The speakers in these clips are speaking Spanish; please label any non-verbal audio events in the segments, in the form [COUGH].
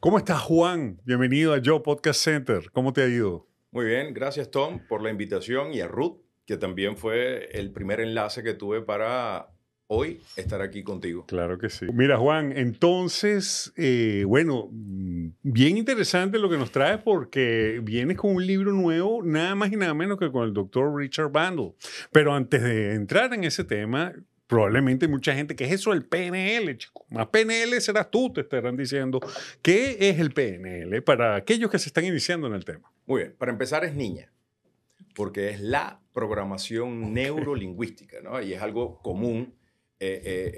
¿Cómo estás, Juan? Bienvenido a Yo Podcast Center. ¿Cómo te ha ido? Muy bien, gracias Tom por la invitación y a Ruth, que también fue el primer enlace que tuve para hoy estar aquí contigo. Claro que sí. Mira, Juan, entonces, eh, bueno, mm, bien interesante lo que nos trae porque vienes con un libro nuevo, nada más y nada menos que con el doctor Richard Bandle. Pero antes de entrar en ese tema, probablemente mucha gente que es eso el PNL, chico. Más PNL serás tú, te estarán diciendo. ¿Qué es el PNL para aquellos que se están iniciando en el tema? Muy bien, para empezar es niña, porque es la programación neurolingüística, ¿no? Y es algo común eh, eh,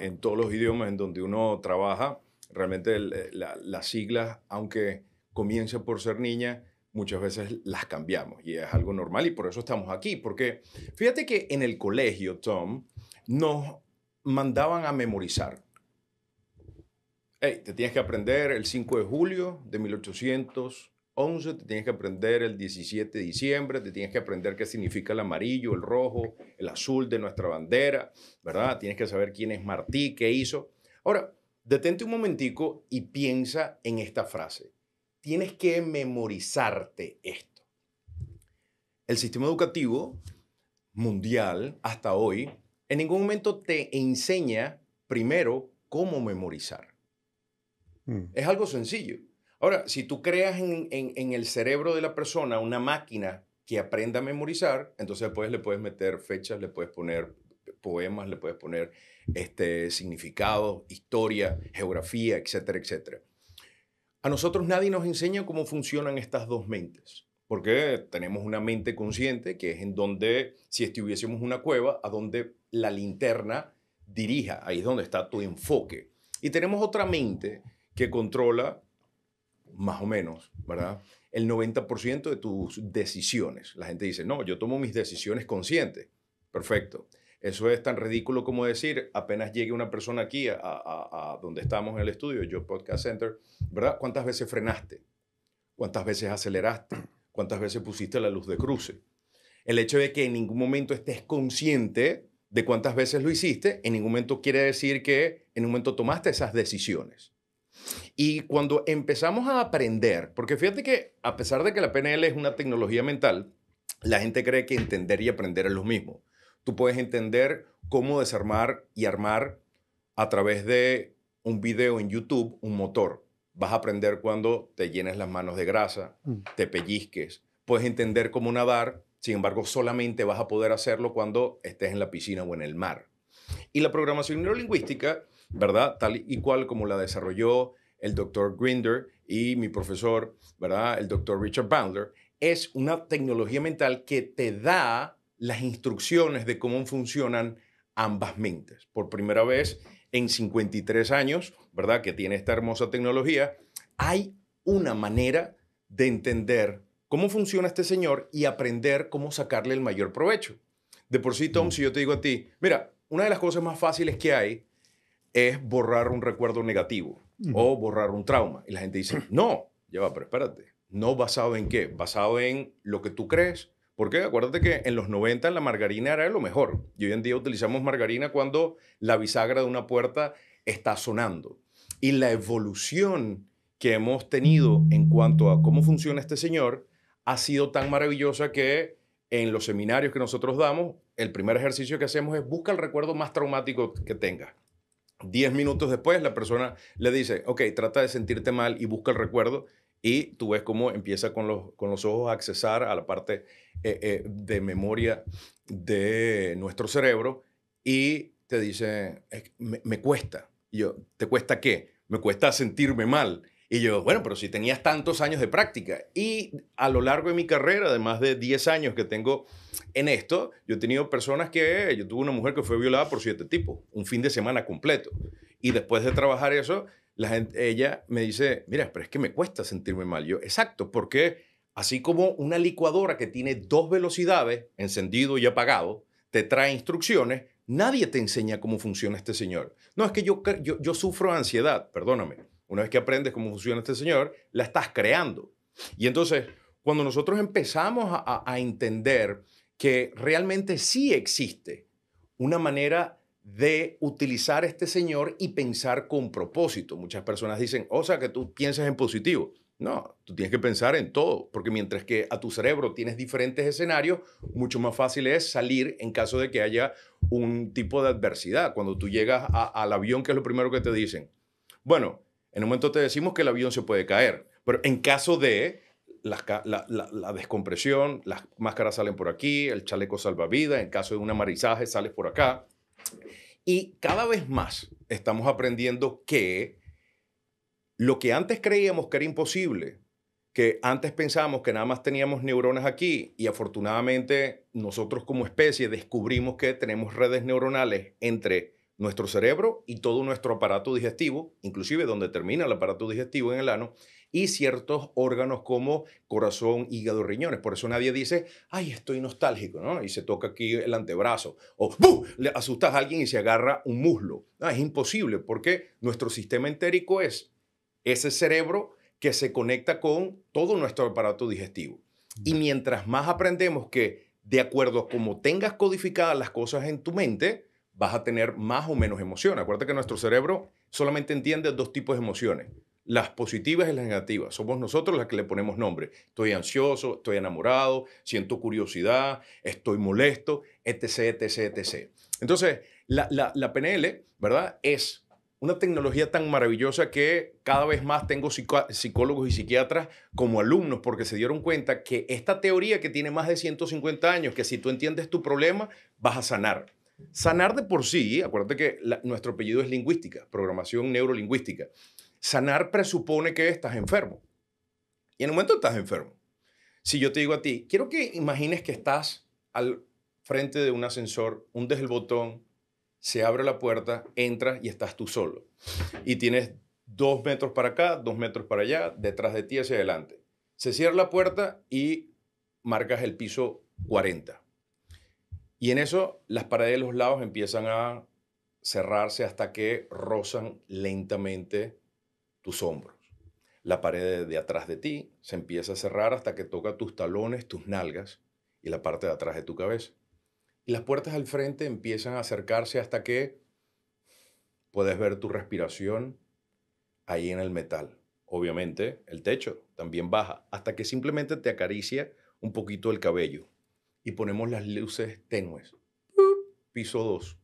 eh, en todos los idiomas en donde uno trabaja. Realmente las siglas, aunque comiencen por ser niña, muchas veces las cambiamos y es algo normal y por eso estamos aquí, porque fíjate que en el colegio, Tom, nos mandaban a memorizar. Hey, te tienes que aprender el 5 de julio de 1811, te tienes que aprender el 17 de diciembre, te tienes que aprender qué significa el amarillo, el rojo, el azul de nuestra bandera, ¿verdad? Tienes que saber quién es Martí, qué hizo. Ahora, detente un momentico y piensa en esta frase. Tienes que memorizarte esto. El sistema educativo mundial hasta hoy en ningún momento te enseña primero cómo memorizar. Mm. Es algo sencillo. Ahora, si tú creas en, el cerebro de la persona una máquina que aprenda a memorizar, entonces después le puedes meter fechas, le puedes poner poemas, le puedes poner este, significado, historia, geografía, etcétera, etcétera. A nosotros nadie nos enseña cómo funcionan estas dos mentes porque tenemos una mente consciente que es en donde, si estuviésemos en una cueva, a donde la linterna dirija, ahí es donde está tu enfoque. Y tenemos otra mente que controla más o menos, ¿verdad? El 90% de tus decisiones. La gente dice, no, yo tomo mis decisiones conscientes. Perfecto. Eso es tan ridículo como decir, apenas llegue una persona aquí a, a donde estamos en el estudio, yo Podcast Center, ¿verdad? ¿Cuántas veces frenaste? ¿Cuántas veces aceleraste? cuántas veces pusiste la luz de cruce. El hecho de que en ningún momento estés consciente de cuántas veces lo hiciste, en ningún momento quiere decir que en ningún momento tomaste esas decisiones. Y cuando empezamos a aprender, porque fíjate que a pesar de que la PNL es una tecnología mental, la gente cree que entender y aprender es lo mismo. Tú puedes entender cómo desarmar y armar a través de un video en YouTube un motor. Vas a aprender cuando te llenes las manos de grasa, mm. te pellizques. Puedes entender cómo nadar, sin embargo, solamente vas a poder hacerlo cuando estés en la piscina o en el mar. Y la programación neurolingüística, ¿verdad? Tal y cual como la desarrolló el doctor Grinder y mi profesor, ¿verdad? El doctor Richard Bandler, es una tecnología mental que te da las instrucciones de cómo funcionan ambas mentes. Por primera vez en 53 años, ¿verdad? Que tiene esta hermosa tecnología, hay una manera de entender cómo funciona este señor y aprender cómo sacarle el mayor provecho. De por sí, Tom, mm. si yo te digo a ti, mira, una de las cosas más fáciles que hay es borrar un recuerdo negativo o borrar un trauma. Y la gente dice, no, lleva, pero espérate, no basado en qué, basado en lo que tú crees, porque acuérdate que en los 90 la margarina era lo mejor y hoy en día utilizamos margarina cuando la bisagra de una puerta está sonando. Y la evolución que hemos tenido en cuanto a cómo funciona este señor ha sido tan maravillosa que en los seminarios que nosotros damos, el primer ejercicio que hacemos es busca el recuerdo más traumático que tenga. Diez minutos después, la persona le dice, ok, trata de sentirte mal y busca el recuerdo. Y tú ves cómo empieza con los, con los ojos a accesar a la parte eh, eh, de memoria de nuestro cerebro y te dice, me, cuesta. yo, ¿te cuesta qué? Me cuesta sentirme mal. Y yo, bueno, pero si tenías tantos años de práctica. Y a lo largo de mi carrera, de más de 10 años que tengo en esto, yo he tenido personas que, yo tuve una mujer que fue violada por siete tipos, un fin de semana completo. Y después de trabajar eso, ella me dice, mira, pero es que me cuesta sentirme mal. Yo, exacto, porque así como una licuadora que tiene dos velocidades, encendido y apagado, te trae instrucciones, nadie te enseña cómo funciona este señor. No, es que yo, yo, sufro ansiedad, perdóname. Una vez que aprendes cómo funciona este señor, la estás creando. Y entonces, cuando nosotros empezamos a entender que realmente sí existe una manera de utilizar este señor y pensar con propósito. Muchas personas dicen, o sea, que tú piensas en positivo. No, tú tienes que pensar en todo, porque mientras que a tu cerebro tienes diferentes escenarios, mucho más fácil es salir en caso de que haya un tipo de adversidad. Cuando tú llegas al avión, ¿qué es lo primero que te dicen? Bueno, en un momento te decimos que el avión se puede caer, pero en caso de la, descompresión, las máscaras salen por aquí, el chaleco salvavidas, en caso de un amarizaje sales por acá. Y cada vez más estamos aprendiendo que lo que antes creíamos que era imposible, que antes pensábamos que nada más teníamos neuronas aquí y afortunadamente nosotros como especie descubrimos que tenemos redes neuronales entre nuestro cerebro y todo nuestro aparato digestivo, inclusive donde termina el aparato digestivo en el ano, y ciertos órganos como corazón, hígado, riñones. Por eso nadie dice, ay, estoy nostálgico, ¿no? Y se toca aquí el antebrazo. O buh, le asustas a alguien y se agarra un muslo. es imposible porque nuestro sistema entérico es ese cerebro que se conecta con todo nuestro aparato digestivo. Y mm. mientras más aprendemos que de acuerdo a cómo tengas codificadas las cosas en tu mente, vas a tener más o menos emoción. Acuérdate que nuestro cerebro solamente entiende dos tipos de emociones, las positivas y las negativas. Somos nosotros las que le ponemos nombre. Estoy ansioso, estoy enamorado, siento curiosidad, estoy molesto, etc., etc., etc. Entonces, la, la, la PNL, ¿verdad? Es una tecnología tan maravillosa que cada vez más tengo psicólogos y psiquiatras como alumnos porque se dieron cuenta que esta teoría que tiene más de 150 años, que si tú entiendes tu problema, vas a sanar. Sanar de por sí, acuérdate que nuestro apellido es lingüística, programación neurolingüística. Sanar presupone que estás enfermo. Y en un momento estás enfermo. Si yo te digo a ti, quiero que imagines que estás al frente de un ascensor, hundes el botón, se abre la puerta, entras y estás tú solo. Y tienes dos metros para acá, dos metros para allá, detrás de ti hacia adelante. Se cierra la puerta y marcas el piso 40. Y en eso las paredes de los lados empiezan a cerrarse hasta que rozan lentamente tus hombros. La pared de atrás de ti se empieza a cerrar hasta que toca tus talones, tus nalgas y la parte de atrás de tu cabeza. Y las puertas al frente empiezan a acercarse hasta que puedes ver tu respiración ahí en el metal. Obviamente el techo también baja hasta que simplemente te acaricia un poquito el cabello y ponemos las luces tenues. Piso 2.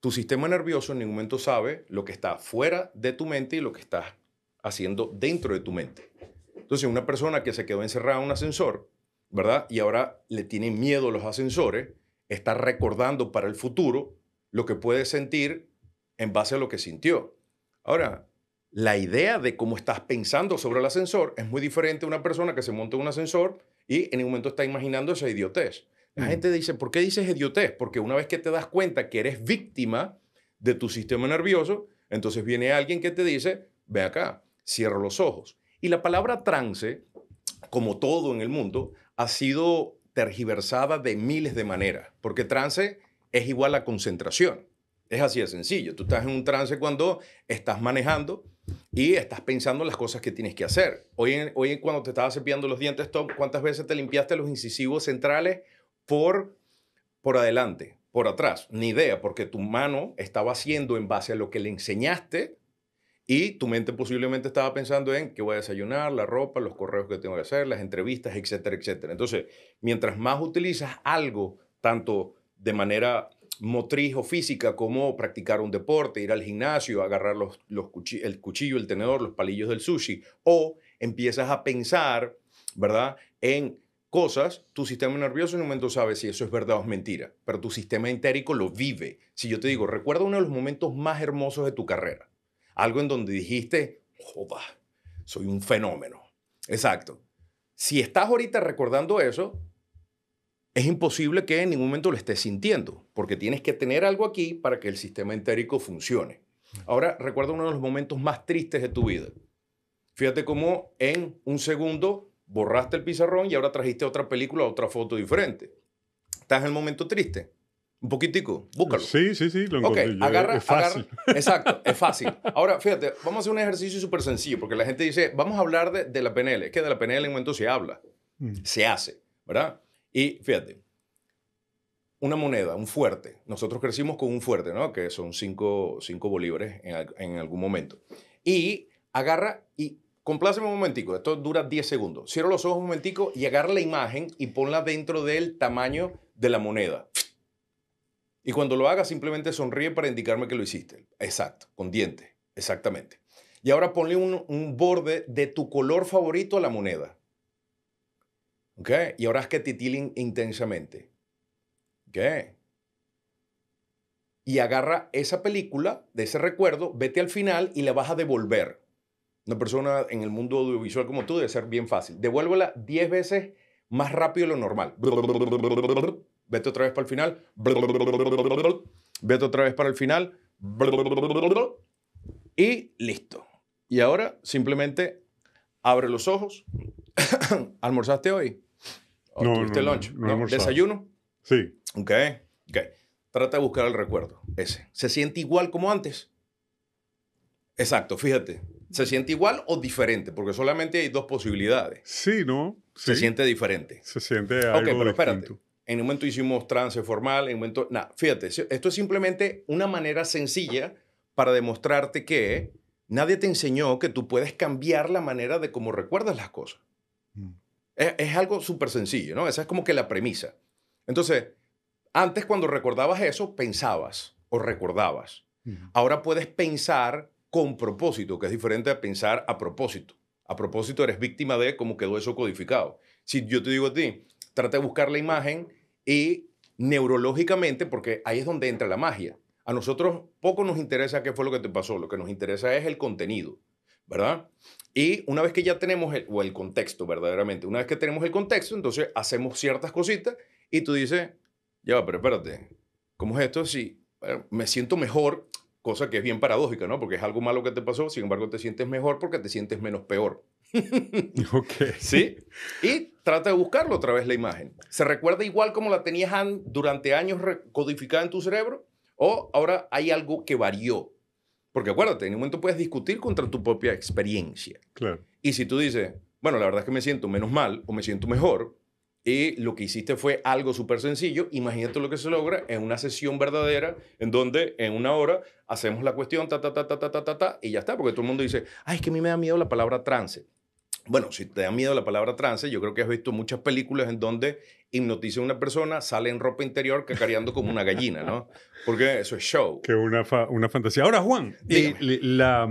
Tu sistema nervioso en ningún momento sabe lo que está fuera de tu mente y lo que estás haciendo dentro de tu mente. Entonces, una persona que se quedó encerrada en un ascensor, ¿verdad? Y ahora le tiene miedo a los ascensores, está recordando para el futuro lo que puede sentir en base a lo que sintió. Ahora, la idea de cómo estás pensando sobre el ascensor es muy diferente a una persona que se monta en un ascensor y en ningún momento está imaginando esa idiotez. La mm. gente dice, ¿por qué dices idiotez? Porque una vez que te das cuenta que eres víctima de tu sistema nervioso, entonces viene alguien que te dice, ve acá, cierro los ojos. Y la palabra trance, como todo en el mundo, ha sido tergiversada de miles de maneras, porque trance es igual a concentración. Es así de sencillo. Tú estás en un trance cuando estás manejando y estás pensando en las cosas que tienes que hacer. Hoy, en, hoy cuando te estabas cepillando los dientes, ¿cuántas veces te limpiaste los incisivos centrales por, por adelante, por atrás? Ni idea, porque tu mano estaba haciendo en base a lo que le enseñaste y tu mente posiblemente estaba pensando en qué voy a desayunar, la ropa, los correos que tengo que hacer, las entrevistas, etcétera, etcétera. Entonces, mientras más utilizas algo, tanto de manera motriz o física, como practicar un deporte, ir al gimnasio, agarrar los, los el cuchillo, el tenedor, los palillos del sushi, o empiezas a pensar, ¿verdad?, en cosas, tu sistema nervioso en un momento sabe si eso es verdad o es mentira, pero tu sistema entérico lo vive. Si yo te digo, recuerda uno de los momentos más hermosos de tu carrera, algo en donde dijiste, joda, soy un fenómeno. Exacto. Si estás ahorita recordando eso, es imposible que en ningún momento lo estés sintiendo, porque tienes que tener algo aquí para que el sistema entérico funcione. Ahora recuerda uno de los momentos más tristes de tu vida. Fíjate cómo en un segundo borraste el pizarrón y ahora trajiste otra película, otra foto diferente. Estás en el momento triste. Un poquitico, búscalo. Sí, sí, sí, lo encontré. Ok, agarra, es fácil. Agarra. [LAUGHS] Exacto, es fácil. Ahora, fíjate, vamos a hacer un ejercicio súper sencillo, porque la gente dice, vamos a hablar de, la PNL. Es que de la PNL en un momento se habla, mm. se hace, ¿verdad? Y fíjate, una moneda, un fuerte. Nosotros crecimos con un fuerte, ¿no? Que son cinco, bolívares en, algún momento. Y agarra y compláceme un momentico, esto dura 10 segundos. Cierra los ojos un momentico y agarra la imagen y ponla dentro del tamaño de la moneda. Y cuando lo haga, simplemente sonríe para indicarme que lo hiciste. Exacto, con dientes, exactamente. Y ahora ponle un borde de tu color favorito a la moneda. ¿Ok? Y ahora es que titilen intensamente. ¿Ok? Y agarra esa película, de ese recuerdo, vete al final y la vas a devolver. Una persona en el mundo audiovisual como tú debe ser bien fácil. Devuélvela 10 veces más rápido de lo normal. Vete otra vez para el final. Vete otra vez para el final. Y listo. Y ahora simplemente abre los ojos. [COUGHS] ¿Almorzaste hoy? no, tuviste lunch? ¿Desayuno? Sí. Ok, ok. Trata de buscar el recuerdo, ese. ¿Se siente igual como antes? Exacto, fíjate. ¿Se siente igual o diferente? Porque solamente hay dos posibilidades. Sí, ¿no? Se siente diferente. Se siente algo Ok, pero espérate. En un momento hicimos trance formal, en un momento... no, fíjate, esto es simplemente una manera sencilla para demostrarte que nadie te enseñó que tú puedes cambiar la manera de cómo recuerdas las cosas. Es, algo súper sencillo, ¿no? Esa es como que la premisa. Entonces, antes cuando recordabas eso, pensabas o recordabas. Ahora puedes pensar con propósito, que es diferente a pensar a propósito. A propósito eres víctima de cómo quedó eso codificado. Si yo te digo a ti, trata de buscar la imagen y neurológicamente, porque ahí es donde entra la magia. A nosotros poco nos interesa qué fue lo que te pasó, lo que nos interesa es el contenido. ¿verdad? Y una vez que ya tenemos el, o el contexto, verdaderamente, una vez que tenemos el contexto, entonces hacemos ciertas cositas y tú dices, ya, pero espérate, ¿cómo es esto? Si eh, me siento mejor, cosa que es bien paradójica, ¿no? Porque es algo malo que te pasó, sin embargo te sientes mejor porque te sientes menos peor. [LAUGHS] ok. ¿Sí? Y trata de buscarlo otra vez la imagen. ¿Se recuerda igual como la tenías durante años codificada en tu cerebro? ¿O ahora hay algo que varió? Porque acuérdate, en un momento puedes discutir contra tu propia experiencia. Claro. Y si tú dices, bueno, la verdad es que me siento menos mal o me siento mejor, y lo que hiciste fue algo súper sencillo, imagínate lo que se logra en una sesión verdadera, en donde en una hora hacemos la cuestión, ta, ta, ta, ta, ta, ta, ta, y ya está. Porque todo el mundo dice, ay, es que a mí me da miedo la palabra trance bueno, si te da miedo la palabra trance, yo creo que has visto muchas películas en donde hipnotiza a una persona, sale en ropa interior cacareando como una gallina, ¿no? Porque eso es show. Que una, una fantasía. Ahora, Juan, la,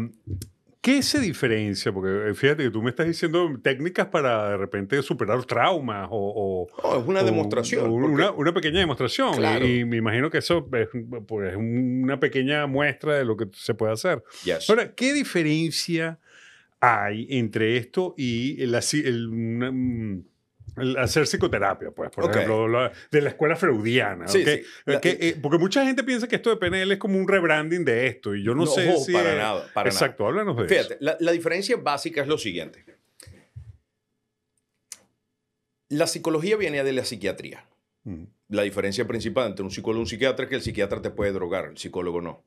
¿qué se diferencia? Porque eh, fíjate que tú me estás diciendo técnicas para de repente superar traumas o... Oh, es una demostración. una, pequeña demostración. Y, me imagino que eso es, pues, una pequeña muestra de lo que se puede hacer. Ahora, ¿qué diferencia hay entre esto y el, mm, hacer psicoterapia, pues, por ejemplo, de la escuela freudiana. Eh, eh, eh, porque mucha gente piensa que esto de PNL es como un rebranding de esto, y yo no, sé si. Exacto, háblanos de Fíjate, la, diferencia básica es lo siguiente. La psicología viene de la psiquiatría. La diferencia principal entre un psicólogo y un psiquiatra es que el psiquiatra te puede drogar, el psicólogo no.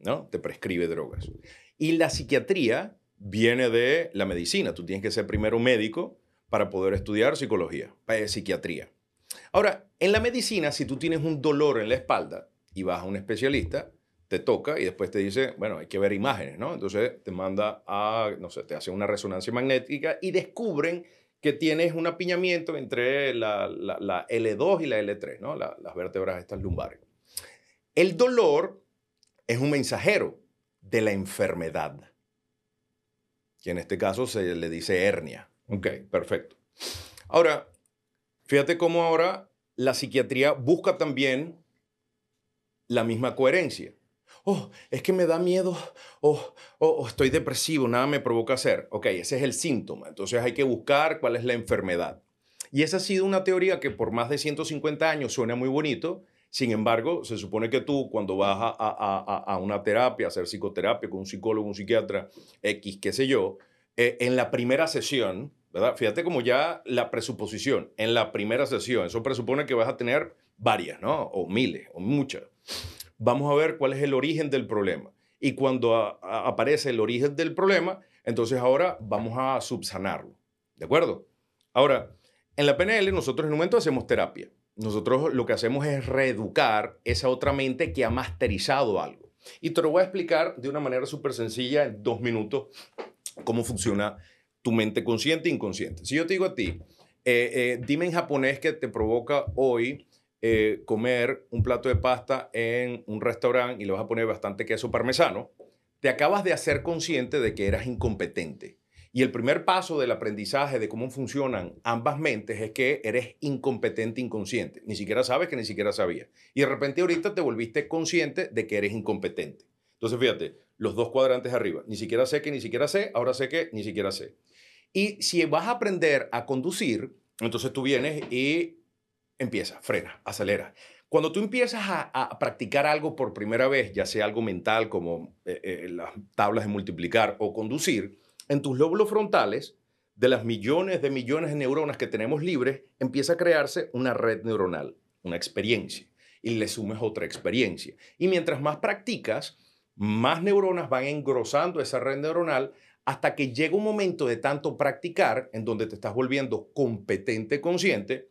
¿no? Te prescribe drogas. Y la psiquiatría viene de la medicina. Tú tienes que ser primero médico para poder estudiar psicología, eh, psiquiatría. Ahora, en la medicina, si tú tienes un dolor en la espalda y vas a un especialista, te toca y después te dice, bueno, hay que ver imágenes, ¿no? Entonces te manda a, no sé, te hace una resonancia magnética y descubren que tienes un apiñamiento entre la, L2 y la L3, ¿no? las vértebras estas lumbares. El dolor es un mensajero de la enfermedad que en este caso se le dice hernia. Ok, perfecto. Ahora, fíjate cómo ahora la psiquiatría busca también la misma coherencia. Oh, es que me da miedo, oh, oh, oh, estoy depresivo, nada me provoca hacer. Ok, ese es el síntoma. Entonces hay que buscar cuál es la enfermedad. Y esa ha sido una teoría que por más de 150 años suena muy bonito, sin embargo, se supone que tú cuando vas a, una terapia, a hacer psicoterapia con un psicólogo, un psiquiatra, X, qué sé yo, eh, en la primera sesión, ¿verdad? Fíjate como ya la presuposición, en la primera sesión, eso presupone que vas a tener varias, ¿no? O miles, o muchas. Vamos a ver cuál es el origen del problema. Y cuando aparece el origen del problema, entonces ahora vamos a subsanarlo. ¿De acuerdo? Ahora, en la PNL nosotros en un momento hacemos terapia nosotros lo que hacemos es reeducar esa otra mente que ha masterizado algo. Y te lo voy a explicar de una manera súper sencilla, en dos minutos, cómo funciona tu mente consciente e inconsciente. Si yo te digo a ti, eh, eh, dime en japonés que te provoca hoy eh, comer un plato de pasta en un restaurante y le vas a poner bastante queso parmesano, te acabas de hacer consciente de que eras incompetente y el primer paso del aprendizaje de cómo funcionan ambas mentes es que eres incompetente inconsciente. Ni siquiera sabes que ni siquiera sabías. Y de repente ahorita te volviste consciente de que eres incompetente. Entonces fíjate, los dos cuadrantes arriba. Ni siquiera sé que ni siquiera sé, ahora sé que ni siquiera sé. Y si vas a aprender a conducir, entonces tú vienes y empieza frena, acelera. Cuando tú empiezas a, practicar algo por primera vez, ya sea algo mental como eh, eh, las tablas de multiplicar o conducir, en tus lóbulos frontales, de las millones de millones de neuronas que tenemos libres, empieza a crearse una red neuronal, una experiencia, y le sumes otra experiencia. Y mientras más practicas, más neuronas van engrosando esa red neuronal hasta que llega un momento de tanto practicar, en donde te estás volviendo competente, consciente,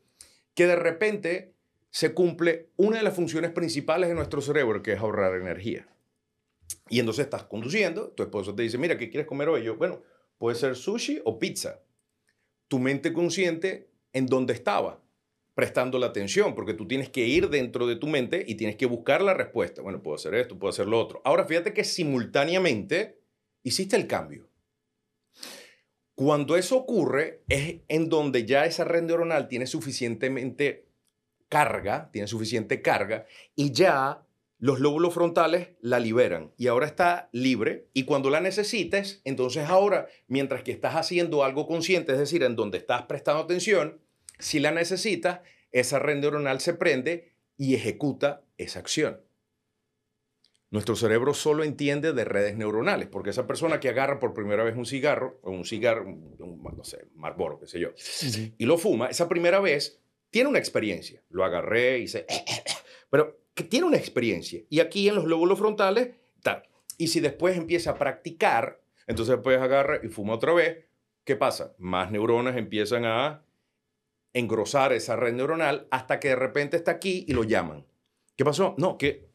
que de repente se cumple una de las funciones principales de nuestro cerebro, que es ahorrar energía. Y entonces estás conduciendo, tu esposo te dice, mira, ¿qué quieres comer hoy? Yo, bueno, puede ser sushi o pizza. Tu mente consciente en dónde estaba, prestando la atención, porque tú tienes que ir dentro de tu mente y tienes que buscar la respuesta. Bueno, puedo hacer esto, puedo hacer lo otro. Ahora fíjate que simultáneamente hiciste el cambio. Cuando eso ocurre, es en donde ya esa red neuronal tiene suficientemente carga, tiene suficiente carga, y ya los lóbulos frontales la liberan y ahora está libre y cuando la necesites, entonces ahora, mientras que estás haciendo algo consciente, es decir, en donde estás prestando atención, si la necesitas, esa red neuronal se prende y ejecuta esa acción. Nuestro cerebro solo entiende de redes neuronales, porque esa persona que agarra por primera vez un cigarro, o un cigarro, no sé, Marlboro, qué sé yo, y lo fuma, esa primera vez tiene una experiencia. Lo agarré, y se... [COUGHS] pero que tiene una experiencia. Y aquí en los lóbulos frontales, tal. Y si después empieza a practicar, entonces después pues agarra y fuma otra vez, ¿qué pasa? Más neuronas empiezan a engrosar esa red neuronal hasta que de repente está aquí y lo llaman. ¿Qué pasó? No, que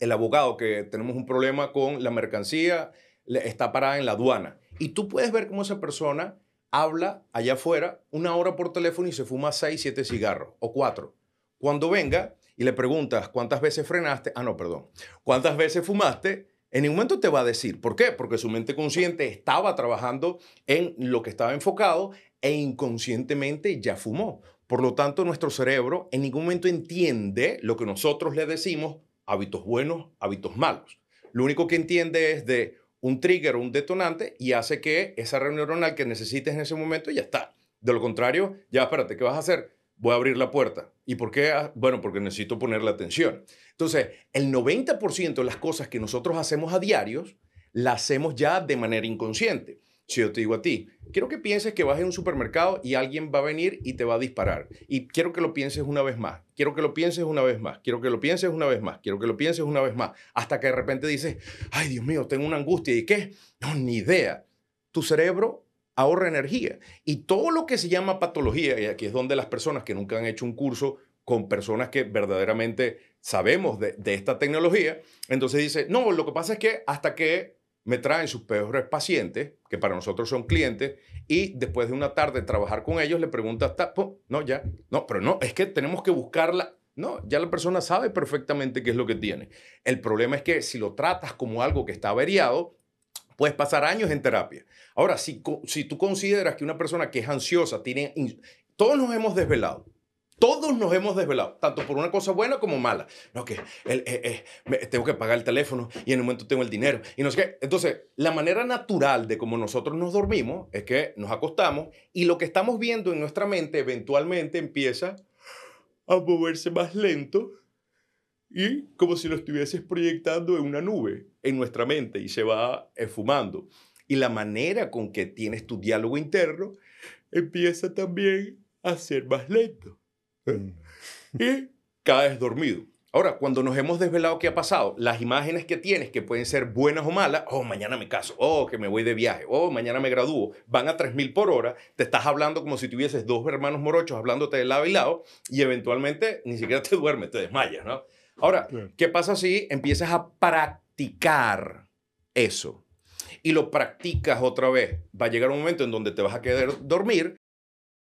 el abogado, que tenemos un problema con la mercancía, está parada en la aduana. Y tú puedes ver cómo esa persona habla allá afuera una hora por teléfono y se fuma seis, siete cigarros o cuatro. Cuando venga, y le preguntas cuántas veces frenaste, ah, no, perdón, cuántas veces fumaste, en ningún momento te va a decir. ¿Por qué? Porque su mente consciente estaba trabajando en lo que estaba enfocado e inconscientemente ya fumó. Por lo tanto, nuestro cerebro en ningún momento entiende lo que nosotros le decimos hábitos buenos, hábitos malos. Lo único que entiende es de un trigger, un detonante y hace que esa red neuronal que necesites en ese momento ya está. De lo contrario, ya espérate, ¿qué vas a hacer? voy a abrir la puerta. ¿Y por qué? Ah, bueno, porque necesito ponerle atención. Entonces, el 90% de las cosas que nosotros hacemos a diarios, las hacemos ya de manera inconsciente. Si yo te digo a ti, quiero que pienses que vas a un supermercado y alguien va a venir y te va a disparar. Y quiero que lo pienses una vez más, quiero que lo pienses una vez más, quiero que lo pienses una vez más, quiero que lo pienses una vez más. Hasta que de repente dices, ay Dios mío, tengo una angustia. ¿Y qué? No, ni idea. Tu cerebro ahorra energía. Y todo lo que se llama patología, y aquí es donde las personas que nunca han hecho un curso con personas que verdaderamente sabemos de, esta tecnología, entonces dice, no, lo que pasa es que hasta que me traen sus peores pacientes, que para nosotros son clientes, y después de una tarde trabajar con ellos, le preguntas, no, ya, no, pero no, es que tenemos que buscarla. No, ya la persona sabe perfectamente qué es lo que tiene. El problema es que si lo tratas como algo que está averiado, Puedes pasar años en terapia. Ahora, si, si tú consideras que una persona que es ansiosa tiene... Todos nos hemos desvelado. Todos nos hemos desvelado, tanto por una cosa buena como mala. No, que el, eh, eh, tengo que pagar el teléfono y en un momento tengo el dinero y no sé qué. Entonces, la manera natural de cómo nosotros nos dormimos es que nos acostamos y lo que estamos viendo en nuestra mente eventualmente empieza a moverse más lento y como si lo estuvieses proyectando en una nube, en nuestra mente, y se va esfumando. Y la manera con que tienes tu diálogo interno empieza también a ser más lento. Mm. y caes dormido. Ahora, cuando nos hemos desvelado qué ha pasado, las imágenes que tienes, que pueden ser buenas o malas, oh, mañana me caso, oh, que me voy de viaje, oh, mañana me gradúo, van a 3.000 por hora, te estás hablando como si tuvieses dos hermanos morochos hablándote de lado y lado, y eventualmente ni siquiera te [LAUGHS] duermes, te desmayas, ¿no? Ahora, ¿qué pasa si empiezas a practicar eso? Y lo practicas otra vez. Va a llegar un momento en donde te vas a quedar dormir